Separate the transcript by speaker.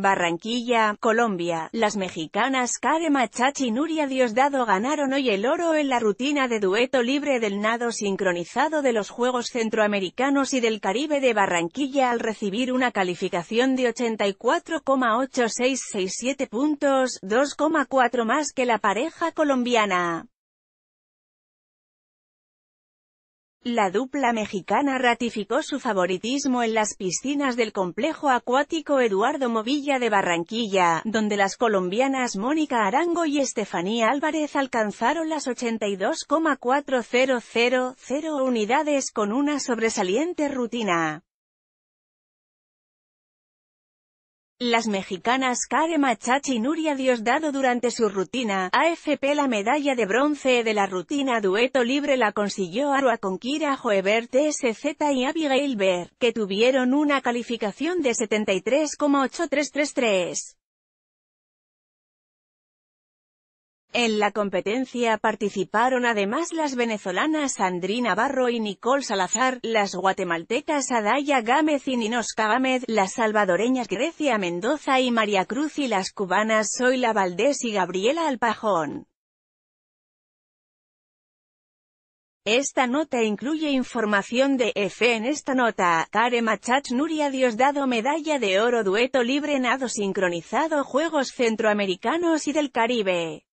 Speaker 1: Barranquilla, Colombia, las mexicanas Kare Machachi y Nuria Diosdado ganaron hoy el oro en la rutina de dueto libre del nado sincronizado de los Juegos Centroamericanos y del Caribe de Barranquilla al recibir una calificación de 84,8667 puntos, 2,4 más que la pareja colombiana. La dupla mexicana ratificó su favoritismo en las piscinas del complejo acuático Eduardo Movilla de Barranquilla, donde las colombianas Mónica Arango y Estefanía Álvarez alcanzaron las 82,400 unidades con una sobresaliente rutina. Las mexicanas Karen Machachi y Nuria Diosdado durante su rutina AFP la medalla de bronce de la rutina dueto libre la consiguió Arua Conquira, Kira Joebert tsz y Abigail Ver, que tuvieron una calificación de 73,8333. En la competencia participaron además las venezolanas Andrina Barro y Nicole Salazar, las guatemaltecas Adaya Gámez y Ninosca Gámez, las salvadoreñas Grecia Mendoza y María Cruz y las cubanas Zoila Valdés y Gabriela Alpajón. Esta nota incluye información de EFE. En esta nota, Kare Machach Nuria Diosdado Medalla de Oro Dueto Libre Nado Sincronizado Juegos Centroamericanos y del Caribe.